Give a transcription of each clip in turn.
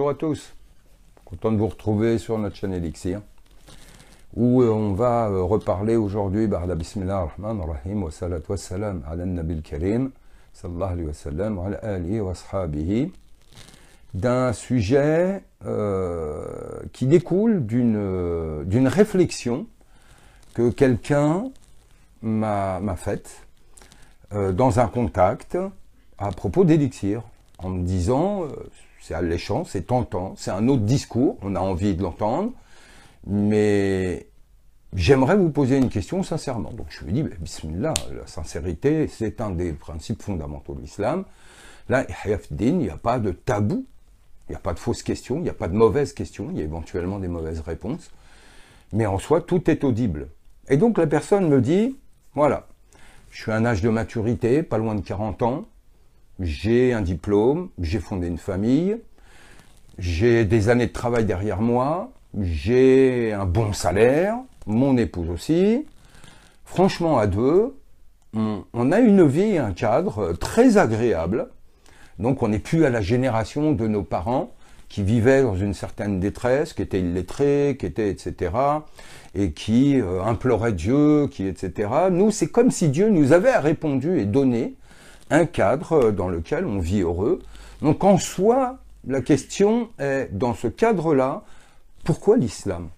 Bonjour à tous, content de vous retrouver sur notre chaîne Elixir où euh, on va euh, reparler aujourd'hui wa ala wa d'un sujet euh, qui découle d'une d'une réflexion que quelqu'un m'a faite dans un contact à propos d'Elixir en me disant c'est alléchant, c'est tentant, c'est un autre discours, on a envie de l'entendre, mais j'aimerais vous poser une question sincèrement. Donc je lui dis, ben, bismillah, la sincérité, c'est un des principes fondamentaux de l'islam. Là, il n'y a pas de tabou, il n'y a pas de fausses questions, il n'y a pas de mauvaises questions, il y a éventuellement des mauvaises réponses, mais en soi, tout est audible. Et donc la personne me dit, voilà, je suis à un âge de maturité, pas loin de 40 ans, j'ai un diplôme, j'ai fondé une famille, j'ai des années de travail derrière moi, j'ai un bon salaire, mon épouse aussi. Franchement, à deux, on, a une vie un cadre très agréable. Donc on n'est plus à la génération de nos parents qui vivaient dans une certaine détresse, qui étaient illettrés, qui étaient etc. et qui euh, imploraient Dieu, qui etc. Nous, c'est comme si Dieu nous avait répondu et donné un cadre euh, dans lequel on vit heureux. Donc en soi, la question est, dans ce cadre-là, pourquoi l'islam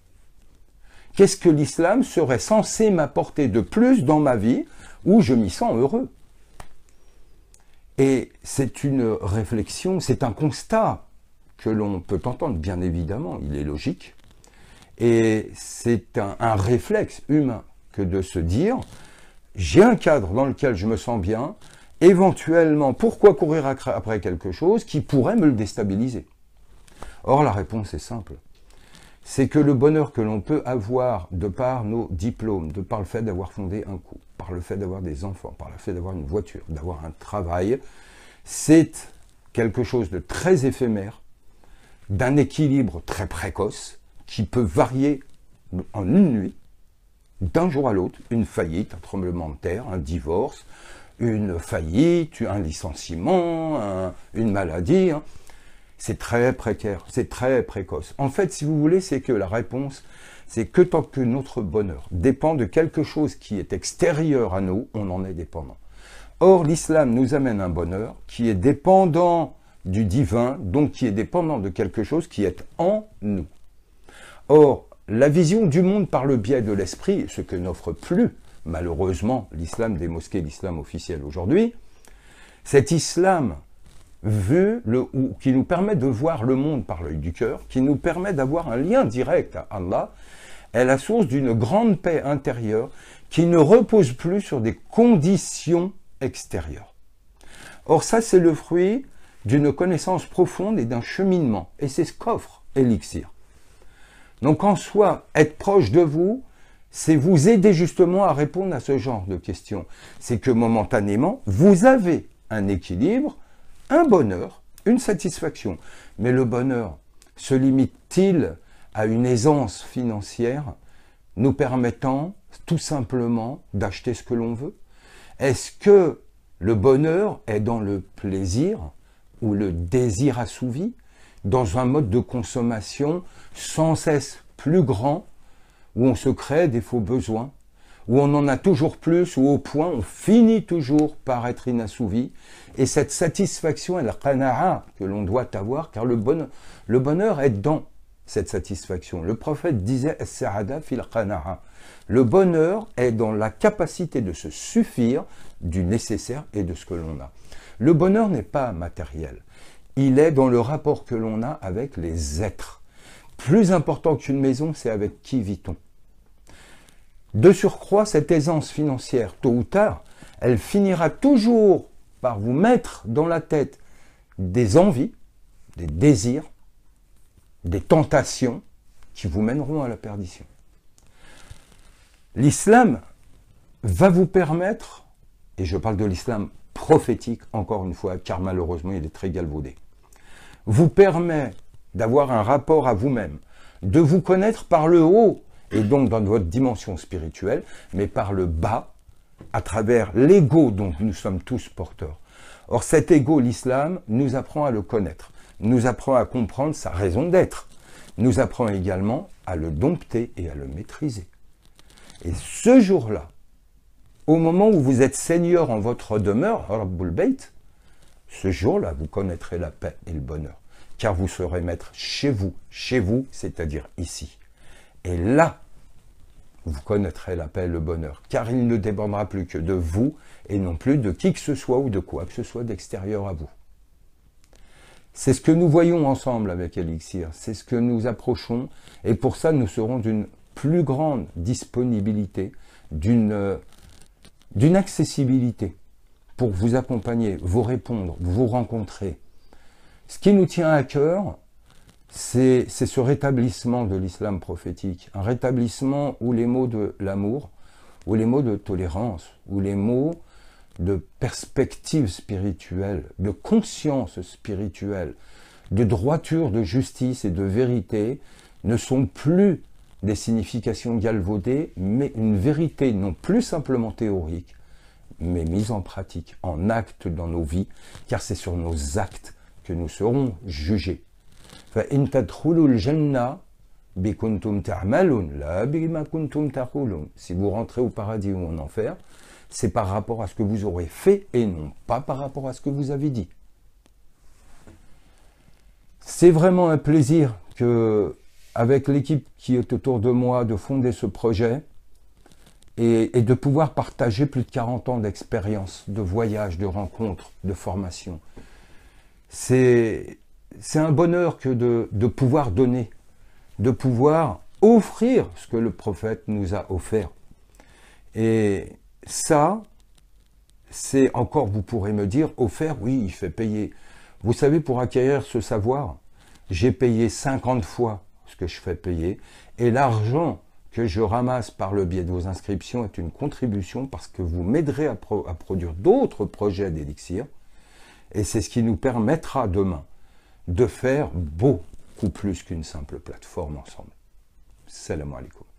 Qu'est-ce que l'islam serait censé m'apporter de plus dans ma vie où je m'y sens heureux Et c'est une réflexion, c'est un constat que l'on peut entendre, bien évidemment, il est logique. Et c'est un, un réflexe humain que de se dire, j'ai un cadre dans lequel je me sens bien, éventuellement, pourquoi courir après quelque chose qui pourrait me le déstabiliser Or, la réponse est simple. C'est que le bonheur que l'on peut avoir de par nos diplômes, de par le fait d'avoir fondé un couple, par le fait d'avoir des enfants, par le fait d'avoir une voiture, d'avoir un travail, c'est quelque chose de très éphémère, d'un équilibre très précoce, qui peut varier en une nuit, d'un jour à l'autre, une faillite, un tremblement de terre, un divorce, une faillite, un licenciement, une maladie. Hein. C'est très précaire, c'est très précoce. En fait, si vous voulez, c'est que la réponse, c'est que tant que notre bonheur dépend de quelque chose qui est extérieur à nous, on en est dépendant. Or, l'islam nous amène un bonheur qui est dépendant du divin, donc qui est dépendant de quelque chose qui est en nous. Or, la vision du monde par le biais de l'esprit, ce que n'offre plus malheureusement l'islam des mosquées, l'islam officiel aujourd'hui, cet islam vu le, ou, qui nous permet de voir le monde par l'œil du cœur, qui nous permet d'avoir un lien direct à Allah, est la source d'une grande paix intérieure qui ne repose plus sur des conditions extérieures. Or ça, c'est le fruit d'une connaissance profonde et d'un cheminement. Et c'est ce qu'offre Elixir. Donc en soi, être proche de vous, c'est vous aider justement à répondre à ce genre de questions. C'est que momentanément, vous avez un équilibre, un bonheur, une satisfaction. Mais le bonheur se limite-t-il à une aisance financière nous permettant tout simplement d'acheter ce que l'on veut Est-ce que le bonheur est dans le plaisir ou le désir assouvi, dans un mode de consommation sans cesse plus grand où on se crée des faux besoins, où on en a toujours plus, où au point on finit toujours par être inassouvi. Et cette satisfaction est la qana'a que l'on doit avoir, car le bonheur, le bonheur est dans cette satisfaction. Le prophète disait fil Le bonheur est dans la capacité de se suffire du nécessaire et de ce que l'on a. Le bonheur n'est pas matériel. Il est dans le rapport que l'on a avec les êtres. Plus important qu'une maison, c'est avec qui vit-on. De surcroît, cette aisance financière, tôt ou tard, elle finira toujours par vous mettre dans la tête des envies, des désirs, des tentations qui vous mèneront à la perdition. L'islam va vous permettre, et je parle de l'islam prophétique encore une fois, car malheureusement il est très galvaudé, vous permet d'avoir un rapport à vous-même, de vous connaître par le haut, et donc dans votre dimension spirituelle, mais par le bas, à travers l'ego dont nous sommes tous porteurs. Or cet ego, l'islam, nous apprend à le connaître, nous apprend à comprendre sa raison d'être, nous apprend également à le dompter et à le maîtriser. Et ce jour-là, au moment où vous êtes Seigneur en votre demeure, ce jour-là, vous connaîtrez la paix et le bonheur car vous serez maître chez vous, chez vous, c'est-à-dire ici. Et là, vous connaîtrez la paix et le bonheur, car il ne dépendra plus que de vous et non plus de qui que ce soit ou de quoi que ce soit d'extérieur à vous. C'est ce que nous voyons ensemble avec Elixir, c'est ce que nous approchons, et pour ça nous serons d'une plus grande disponibilité, d'une euh, accessibilité pour vous accompagner, vous répondre, vous rencontrer, ce qui nous tient à cœur, c'est ce rétablissement de l'islam prophétique, un rétablissement où les mots de l'amour, où les mots de tolérance, où les mots de perspective spirituelle, de conscience spirituelle, de droiture, de justice et de vérité ne sont plus des significations galvaudées, mais une vérité non plus simplement théorique, mais mise en pratique, en acte dans nos vies, car c'est sur nos actes que nous serons jugés. Si vous rentrez au paradis ou en enfer, c'est par rapport à ce que vous aurez fait et non pas par rapport à ce que vous avez dit. C'est vraiment un plaisir que, avec l'équipe qui est autour de moi, de fonder ce projet et, de pouvoir partager plus de 40 ans d'expérience, de voyage, de rencontres, de formation c'est un bonheur que de, pouvoir donner, de pouvoir offrir ce que le prophète nous a offert. Et ça, c'est encore, vous pourrez me dire, offert, oui, il fait payer. Vous savez, pour acquérir ce savoir, j'ai payé 50 fois ce que je fais payer, et l'argent que je ramasse par le biais de vos inscriptions est une contribution parce que vous m'aiderez à, à, produire d'autres projets d'élixir. Et c'est ce qui nous permettra demain de faire beaucoup plus qu'une simple plateforme ensemble. Salam alaikum.